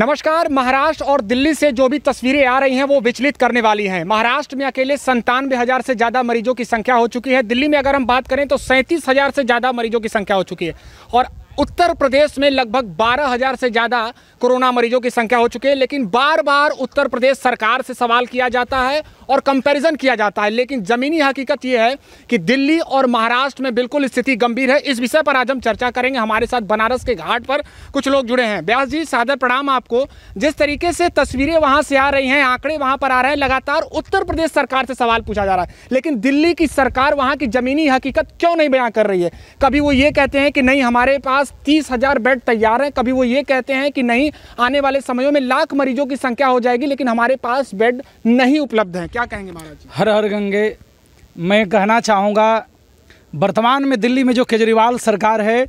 नमस्कार महाराष्ट्र और दिल्ली से जो भी तस्वीरें आ रही हैं वो विचलित करने वाली हैं महाराष्ट्र में अकेले संतानवे हज़ार से ज़्यादा मरीजों की संख्या हो चुकी है दिल्ली में अगर हम बात करें तो सैंतीस हज़ार से ज़्यादा मरीजों की संख्या हो चुकी है और उत्तर प्रदेश में लगभग बारह हज़ार से ज़्यादा कोरोना मरीजों की संख्या हो चुकी है लेकिन बार बार उत्तर प्रदेश सरकार से सवाल किया जाता है और कंपैरिजन किया जाता है लेकिन ज़मीनी हकीकत यह है कि दिल्ली और महाराष्ट्र में बिल्कुल स्थिति गंभीर है इस विषय पर आज हम चर्चा करेंगे हमारे साथ बनारस के घाट पर कुछ लोग जुड़े हैं ब्यास जी सादर प्रणाम आपको जिस तरीके से तस्वीरें वहाँ से आ रही हैं आंकड़े वहाँ पर आ रहे हैं लगातार उत्तर प्रदेश सरकार से सवाल पूछा जा रहा है लेकिन दिल्ली की सरकार वहाँ की ज़मीनी हकीकत क्यों नहीं बयाँ कर रही है कभी वो ये कहते हैं कि नहीं हमारे पास तीस हज़ार बेड तैयार हैं कभी वो ये कहते हैं कि नहीं आने वाले समयों में लाख मरीजों की संख्या हो जाएगी लेकिन हमारे पास बेड नहीं उपलब्ध हैं क्या कहेंगे महाराज जी हर हर गंगे मैं कहना चाहूँगा वर्तमान में दिल्ली में जो केजरीवाल सरकार है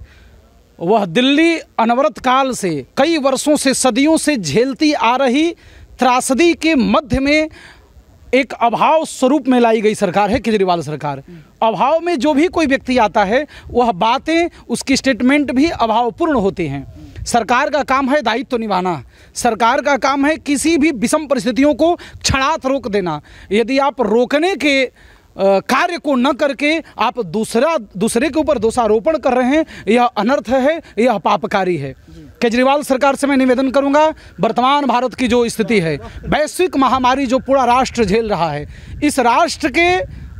वह दिल्ली अनवरत काल से कई वर्षों से सदियों से झेलती आ रही त्रासदी के मध्य में एक अभाव स्वरूप में लाई गई सरकार है केजरीवाल सरकार अभाव में जो भी कोई व्यक्ति आता है वह बातें उसकी स्टेटमेंट भी अभावपूर्ण होते हैं सरकार का काम है दायित्व तो निभाना सरकार का काम है किसी भी विषम परिस्थितियों को क्षणात रोक देना यदि आप रोकने के कार्य को न करके आप दूसरा दूसरे के ऊपर दोषारोपण कर रहे हैं यह अनर्थ है यह पापकारी है केजरीवाल सरकार से मैं निवेदन करूंगा वर्तमान भारत की जो स्थिति है वैश्विक महामारी जो पूरा राष्ट्र झेल रहा है इस राष्ट्र के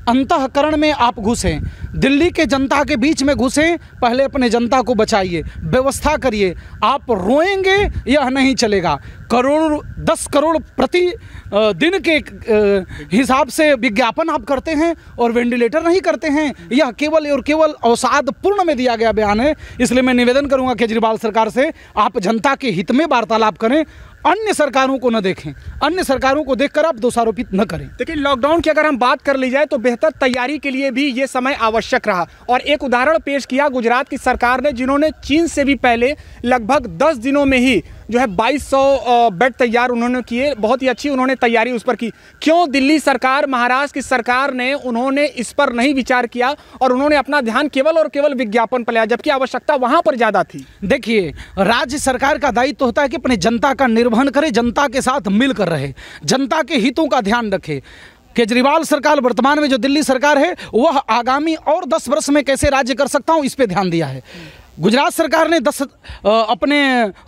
अंतकरण में आप घुसें दिल्ली के जनता के बीच में घुसें पहले अपने जनता को बचाइए व्यवस्था करिए आप रोएंगे यह नहीं चलेगा करोड़ दस करोड़ प्रति दिन के हिसाब से विज्ञापन आप करते हैं और वेंटिलेटर नहीं करते हैं यह केवल और केवल अवसाद पूर्ण में दिया गया बयान है इसलिए मैं निवेदन करूंगा केजरीवाल सरकार से आप जनता के हित में वार्तालाप करें अन्य सरकारों को न देखें अन्य सरकारों को देखकर आप दोषारोपित न करें देखिए लॉकडाउन की अगर हम बात कर ली जाए तो बेहतर तैयारी के लिए भी ये समय आवश्यक रहा और एक उदाहरण पेश किया गुजरात की सरकार ने जिन्होंने चीन से भी पहले लगभग दस दिनों में ही जो है 2200 बेड तैयार उन्होंने किए बहुत ही अच्छी उन्होंने तैयारी उस पर की क्यों दिल्ली सरकार महाराष्ट्र की सरकार ने उन्होंने इस पर नहीं विचार किया और उन्होंने अपना ध्यान केवल और केवल विज्ञापन पर लिया जबकि आवश्यकता वहां पर ज़्यादा थी देखिए राज्य सरकार का दायित्व तो होता है कि अपने जनता का निर्वहन करे जनता के साथ मिलकर रहे जनता के हितों का ध्यान रखे केजरीवाल सरकार वर्तमान में जो दिल्ली सरकार है वह आगामी और दस वर्ष में कैसे राज्य कर सकता हूँ इस पर ध्यान दिया है गुजरात सरकार ने दस अपने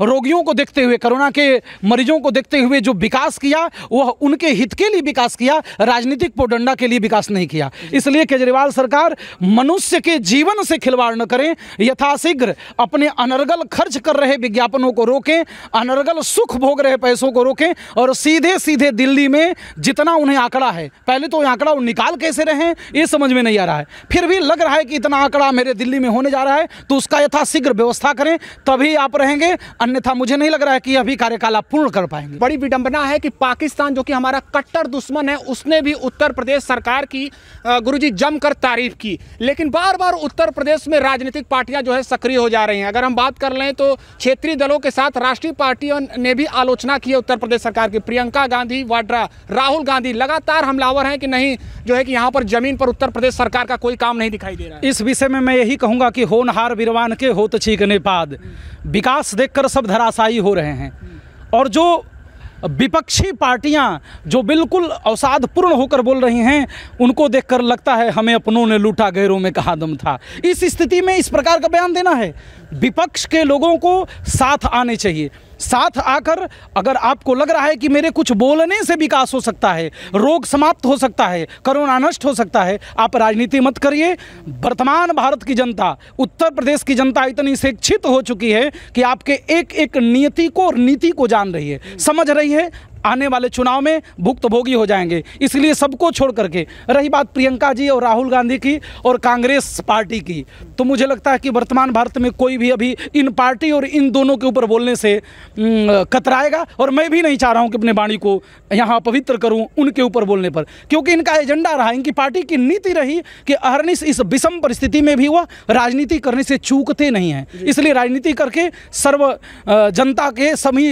रोगियों को देखते हुए कोरोना के मरीजों को देखते हुए जो विकास किया वह उनके हित के लिए विकास किया राजनीतिक पोडंडा के लिए विकास नहीं किया इसलिए केजरीवाल सरकार मनुष्य के जीवन से खिलवाड़ न करें यथाशीघ्र अपने अनर्गल खर्च कर रहे विज्ञापनों को रोकें अनर्गल सुख भोग रहे पैसों को रोकें और सीधे सीधे दिल्ली में जितना उन्हें आंकड़ा है पहले तो आंकड़ा वो निकाल कैसे रहे ये समझ में नहीं आ रहा है फिर भी लग रहा है कि इतना आंकड़ा मेरे दिल्ली में होने जा रहा है तो उसका यथा यथाशीघ्र व्यवस्था करें तभी आप रहेंगे अन्यथा मुझे नहीं लग रहा है कि अभी कार्यकाल आप पूर्ण कर पाएंगे बड़ी विडंबना है कि पाकिस्तान जो कि हमारा कट्टर दुश्मन है उसने भी उत्तर प्रदेश सरकार की गुरुजी जमकर तारीफ की लेकिन बार बार उत्तर प्रदेश में राजनीतिक पार्टियां जो है सक्रिय हो जा रही हैं अगर हम बात कर लें तो क्षेत्रीय दलों के साथ राष्ट्रीय पार्टियों ने भी आलोचना की है उत्तर प्रदेश सरकार की प्रियंका गांधी वाड्रा राहुल गांधी लगातार हमलावर हैं कि नहीं जो है कि यहाँ पर जमीन पर उत्तर प्रदेश सरकार का कोई काम नहीं दिखाई दे रहा है इस विषय में मैं यही कहूँगा कि होनहार विरवान के होत तो छीकने पाद विकास देखकर सब धराशायी हो रहे हैं और जो विपक्षी पार्टियां जो बिल्कुल अवसादपूर्ण होकर बोल रही हैं उनको देखकर लगता है हमें अपनों ने लूटा गैरों में कहा दम था इस स्थिति में इस प्रकार का बयान देना है विपक्ष के लोगों को साथ आने चाहिए साथ आकर अगर आपको लग रहा है कि मेरे कुछ बोलने से विकास हो सकता है रोग समाप्त हो सकता है करोना नष्ट हो सकता है आप राजनीति मत करिए वर्तमान भारत की जनता उत्तर प्रदेश की जनता इतनी शिक्षित हो चुकी है कि आपके एक एक नियति को और नीति को जान रही है समझ रही है आने वाले चुनाव में भुक्तभोगी हो जाएंगे इसलिए सबको छोड़ करके रही बात प्रियंका जी और राहुल गांधी की और कांग्रेस पार्टी की तो मुझे लगता है कि वर्तमान भारत में कोई भी अभी इन पार्टी और इन दोनों के ऊपर बोलने से कतराएगा और मैं भी नहीं चाह रहा हूँ कि अपने वाणी को यहाँ पवित्र करूँ उनके ऊपर बोलने पर क्योंकि इनका एजेंडा रहा इनकी पार्टी की नीति रही कि अहरनिश इस विषम परिस्थिति में भी वह राजनीति करने से चूकते नहीं हैं इसलिए राजनीति करके सर्व जनता के सभी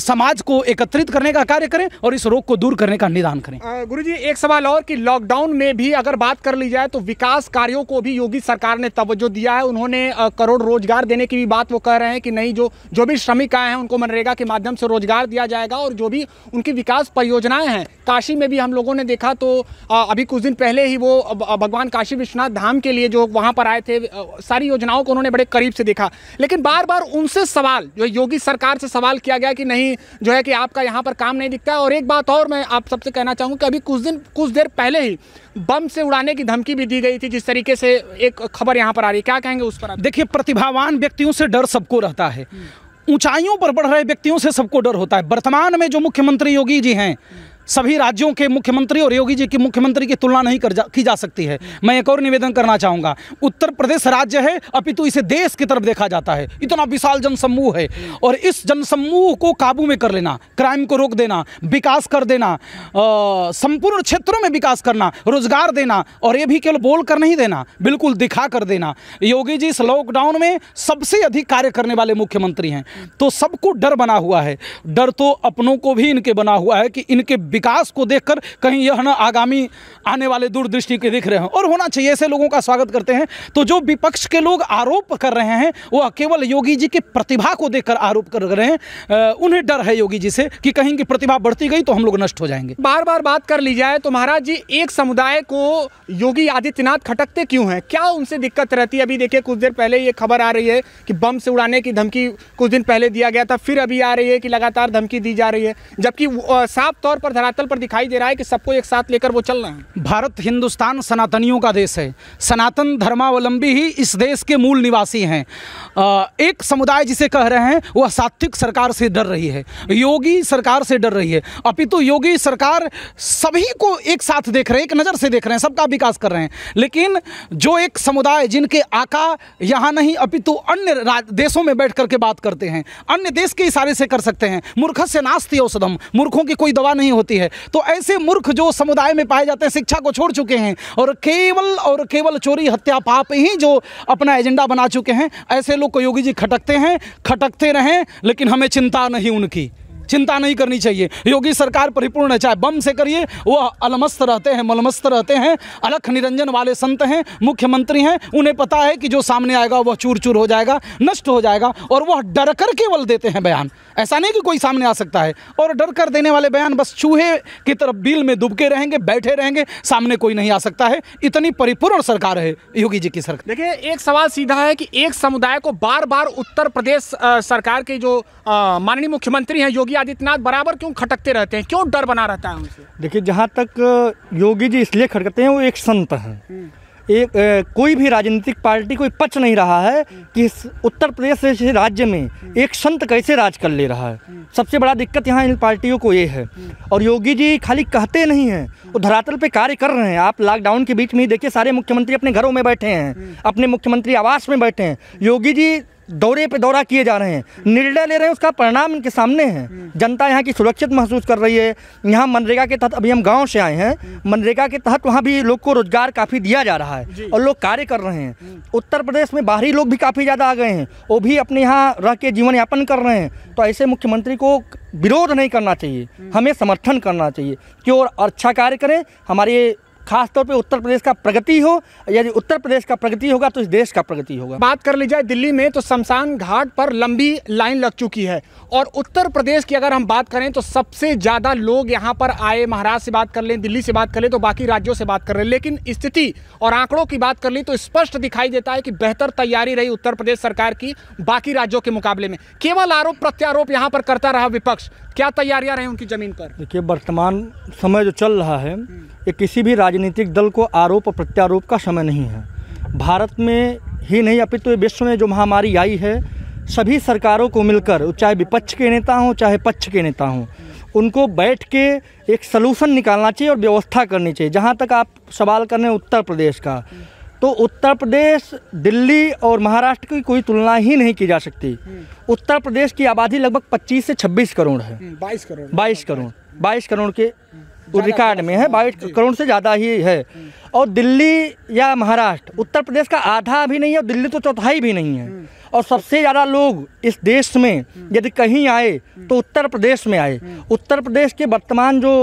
समाज को एकत्रित करने का कार्य करें और इस रोग को दूर करने का निदान करें गुरु जी एक सवाल और कि लॉकडाउन में भी अगर बात कर ली जाए तो विकास कार्यों को भी योगी सरकार ने तवज्जो दिया है उन्होंने करोड़ रोजगार देने की भी बात वो कह रहे हैं कि नहीं जो जो भी श्रमिक आए हैं उनको मनरेगा के माध्यम से रोजगार दिया जाएगा और जो भी उनकी विकास परियोजनाएं हैं काशी में भी हम लोगों ने देखा तो अभी कुछ दिन पहले ही वो भगवान काशी विश्वनाथ धाम के लिए जो वहाँ पर आए थे सारी योजनाओं को उन्होंने बड़े करीब से देखा लेकिन बार बार उनसे सवाल जो योगी सरकार से सवाल किया गया कि नहीं जो है कि आपका यहाँ पर काम नहीं दिखता है और एक बात और मैं आप सबसे कहना चाहूँगा कि अभी कुछ दिन कुछ देर पहले ही बम से उड़ाने की धमकी भी दी गई थी जिस तरीके से एक खबर यहाँ पर आ रही है क्या कहेंगे उस पर देखिए प्रतिभावान व्यक्तियों से डर सबको रहता है हम्म। ऊंचाइयों पर बढ़ रहे व्यक्तियों से सबको डर होता है वर्तमान में जो मुख्यमंत्री योगी जी हैं सभी राज्यों के मुख्यमंत्री और योगी जी की मुख्यमंत्री की तुलना नहीं कर जा, की जा सकती है मैं एक और निवेदन करना चाहूँगा उत्तर प्रदेश राज्य है अपितु इसे देश की तरफ देखा जाता है इतना विशाल जनसमूह है और इस जनसमूह को काबू में कर लेना क्राइम को रोक देना विकास कर देना संपूर्ण क्षेत्रों में विकास करना रोजगार देना और ये भी केवल बोल कर नहीं देना बिल्कुल दिखा कर देना योगी जी इस लॉकडाउन में सबसे अधिक कार्य करने वाले मुख्यमंत्री हैं तो सबको डर बना हुआ है डर तो अपनों को भी इनके बना हुआ है कि इनके विकास को देखकर कहीं यह ना आगामी आने वाले दूरदृष्टि के देख रहे हैं और होना चाहिए ऐसे लोगों का स्वागत करते हैं तो जो विपक्ष के लोग आरोप कर रहे हैं वह केवल योगी जी की प्रतिभा को देखकर आरोप कर रहे हैं उन्हें डर है योगी जी से कि कहीं की प्रतिभा बढ़ती गई तो हम लोग नष्ट हो जाएंगे बार बार बात कर ली जाए तो महाराज जी एक समुदाय को योगी आदित्यनाथ खटकते क्यों हैं क्या उनसे दिक्कत रहती है अभी देखिए कुछ देर पहले ये खबर आ रही है कि बम से उड़ाने की धमकी कुछ दिन पहले दिया गया था फिर अभी आ रही है कि लगातार धमकी दी जा रही है जबकि साफ तौर पर धरातल पर दिखाई दे रहा है कि सबको एक साथ लेकर वो चल रहे हैं भारत हिंदुस्तान सनातनियों का देश है सनातन धर्मावलंबी ही इस देश के मूल निवासी हैं एक समुदाय जिसे कह रहे हैं वह सात्विक सरकार से डर रही है योगी सरकार से डर रही है अपितु योगी सरकार सभी को एक साथ देख रहे हैं एक नज़र से देख रहे हैं सबका विकास कर रहे हैं लेकिन जो एक समुदाय जिनके आका यहाँ नहीं अपितु अन्य देशों में बैठ करके बात करते हैं अन्य देश के इशारे से कर सकते हैं मूर्ख से नास्ती औषधम मूर्खों की कोई दवा नहीं होती जाती है तो ऐसे मूर्ख जो समुदाय में पाए जाते हैं शिक्षा को छोड़ चुके हैं और केवल और केवल चोरी हत्या पाप ही जो अपना एजेंडा बना चुके हैं ऐसे लोग को योगी जी खटकते हैं खटकते रहें लेकिन हमें चिंता नहीं उनकी चिंता नहीं करनी चाहिए योगी सरकार परिपूर्ण है चाहे बम से करिए वह अलमस्त रहते हैं मलमस्त रहते हैं अलख निरंजन वाले संत हैं मुख्यमंत्री हैं उन्हें पता है कि जो सामने आएगा वह चूर चूर हो जाएगा नष्ट हो जाएगा और वह डर कर केवल देते हैं बयान ऐसा नहीं कि कोई सामने आ सकता है और डर कर देने वाले बयान बस चूहे की तरफ बिल में दुबके रहेंगे बैठे रहेंगे सामने कोई नहीं आ सकता है इतनी परिपूर्ण सरकार है योगी जी की सरकार देखिए एक सवाल सीधा है कि एक समुदाय को बार बार उत्तर प्रदेश सरकार के जो माननीय मुख्यमंत्री हैं योगी आदित्यनाथ बराबर क्यों खटकते रहते हैं क्यों डर बना रहता है उनसे देखिए जहाँ तक योगी जी इसलिए खटकते हैं वो एक संत हैं हम्म। एक ए, कोई भी राजनीतिक पार्टी कोई पच नहीं रहा है कि उत्तर प्रदेश जैसे राज्य में एक संत कैसे राज कर ले रहा है सबसे बड़ा दिक्कत यहाँ इन पार्टियों को ये है और योगी जी खाली कहते नहीं हैं वो धरातल पे कार्य कर रहे हैं आप लॉकडाउन के बीच में ही देखिए सारे मुख्यमंत्री अपने घरों में बैठे हैं अपने मुख्यमंत्री आवास में बैठे हैं योगी जी दौरे पे दौरा किए जा रहे हैं निर्णय ले रहे हैं उसका परिणाम इनके सामने है जनता यहाँ की सुरक्षित महसूस कर रही है यहाँ मनरेगा के तहत अभी हम गांव से आए हैं मनरेगा के तहत वहाँ भी लोग को रोजगार काफ़ी दिया जा रहा है और लोग कार्य कर रहे हैं उत्तर प्रदेश में बाहरी लोग भी काफ़ी ज़्यादा आ गए हैं वो भी अपने यहाँ रह के जीवन यापन कर रहे हैं तो ऐसे मुख्यमंत्री को विरोध नहीं करना चाहिए हमें समर्थन करना चाहिए कि और अच्छा कार्य करें हमारे खासतौर पे उत्तर प्रदेश का प्रगति हो यदि उत्तर प्रदेश का प्रगति होगा तो इस देश का प्रगति होगा बात कर ली जाए दिल्ली में तो शमशान घाट पर लंबी लाइन लग चुकी है और उत्तर प्रदेश की अगर हम बात करें तो सबसे ज़्यादा लोग यहाँ पर आए महाराष्ट्र से बात कर लें दिल्ली से बात कर लें तो बाकी राज्यों से बात कर लें लेकिन स्थिति और आंकड़ों की बात कर ली तो स्पष्ट दिखाई देता है कि बेहतर तैयारी रही उत्तर प्रदेश सरकार की बाकी राज्यों के मुकाबले में केवल आरोप प्रत्यारोप यहाँ पर करता रहा विपक्ष क्या तैयारियां रही उनकी जमीन पर देखिए वर्तमान समय जो चल रहा है ये किसी भी राजनीतिक दल को आरोप और प्रत्यारोप का समय नहीं है भारत में ही नहीं अपितु तो विश्व में जो महामारी आई है सभी सरकारों को मिलकर चाहे विपक्ष के नेता हों चाहे पक्ष के नेता हों उनको बैठ के एक सलूशन निकालना चाहिए और व्यवस्था करनी चाहिए जहाँ तक आप सवाल कर रहे हैं उत्तर प्रदेश का तो उत्तर प्रदेश दिल्ली और महाराष्ट्र की कोई तुलना ही नहीं की जा सकती उत्तर प्रदेश की आबादी लगभग 25 से 26 करोड़ है 22 हम्म, करोड़ 22 करोड़ 22 करोड़ के रिकॉर्ड में है बाईस करोड़ से ज़्यादा ही है हम्म। और दिल्ली या महाराष्ट्र उत्तर प्रदेश का आधा भी नहीं है और दिल्ली तो चौथाई भी नहीं है हम्म। और सबसे ज़्यादा लोग इस देश में यदि कहीं आए तो उत्तर प्रदेश में आए उत्तर प्रदेश के वर्तमान जो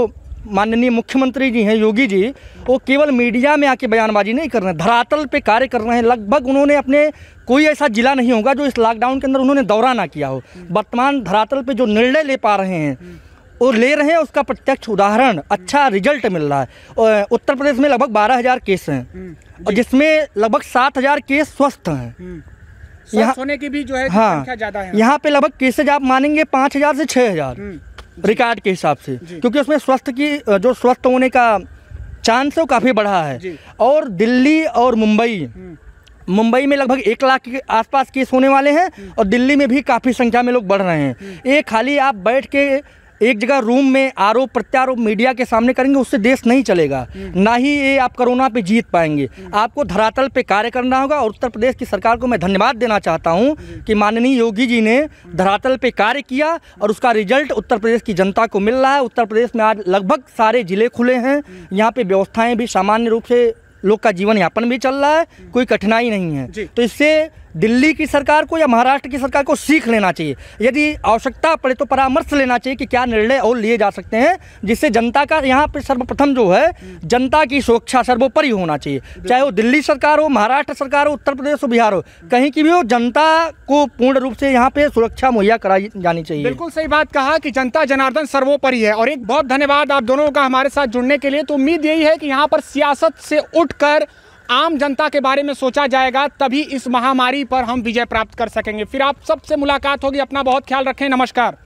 माननीय मुख्यमंत्री जी हैं योगी जी वो केवल मीडिया में आके बयानबाजी नहीं कर रहे हैं धरातल पे कार्य कर रहे हैं लगभग उन्होंने अपने कोई ऐसा जिला नहीं होगा जो इस लॉकडाउन के अंदर उन्होंने दौरा ना किया हो वर्तमान धरातल पे जो निर्णय ले पा रहे हैं वो ले रहे हैं उसका प्रत्यक्ष उदाहरण अच्छा रिजल्ट मिल रहा है उत्तर प्रदेश में लगभग बारह हज़ार केस हैं हम्म, और जिसमें लगभग सात हज़ार केस स्वस्थ हैं हम्म, यहाँ सोने की भी जो है हाँ ज्यादा है यहाँ पे लगभग केसेज आप मानेंगे पाँच हज़ार से छः हज़ार हम्म। रिकॉर्ड के हिसाब से क्योंकि उसमें स्वस्थ की जो स्वस्थ होने का चांस है वो काफ़ी बढ़ा है और दिल्ली और मुंबई हम्म। मुंबई में लगभग एक लाख के आसपास केस होने वाले हैं हम्म। और दिल्ली में भी काफ़ी संख्या में लोग बढ़ रहे हैं ये हम्म। खाली आप बैठ के एक जगह रूम में आरोप प्रत्यारोप मीडिया के सामने करेंगे उससे देश नहीं चलेगा हम्म। ना ही ये आप कोरोना पे जीत पाएंगे हम्म। आपको धरातल पे कार्य करना होगा और उत्तर प्रदेश की सरकार को मैं धन्यवाद देना चाहता हूँ हम्म। कि माननीय योगी जी ने धरातल पे कार्य किया और उसका रिजल्ट उत्तर प्रदेश की जनता को मिल रहा है उत्तर प्रदेश में आज लगभग सारे ज़िले खुले हैं यहाँ पर व्यवस्थाएँ भी सामान्य रूप से लोग का जीवन यापन भी चल रहा है कोई कठिनाई नहीं है तो इससे दिल्ली की सरकार को या महाराष्ट्र की सरकार को सीख लेना चाहिए यदि आवश्यकता पड़े तो परामर्श लेना चाहिए कि क्या निर्णय और लिए जा सकते हैं जिससे जनता का यहाँ पर सर्वप्रथम जो है जनता की सुरक्षा सर्वोपरि होना चाहिए चाहे वो दिल्ली सरकार हो महाराष्ट्र सरकार हो उत्तर प्रदेश हो बिहार हो कहीं की भी हो जनता को पूर्ण रूप से यहाँ पे सुरक्षा मुहैया कराई जानी चाहिए बिल्कुल सही बात कहा कि जनता जनार्दन सर्वोपरि है और एक बहुत धन्यवाद आप दोनों का हमारे साथ जुड़ने के लिए तो उम्मीद यही है कि यहाँ पर सियासत से उठकर आम जनता के बारे में सोचा जाएगा तभी इस महामारी पर हम विजय प्राप्त कर सकेंगे फिर आप सबसे मुलाकात होगी अपना बहुत ख्याल रखें नमस्कार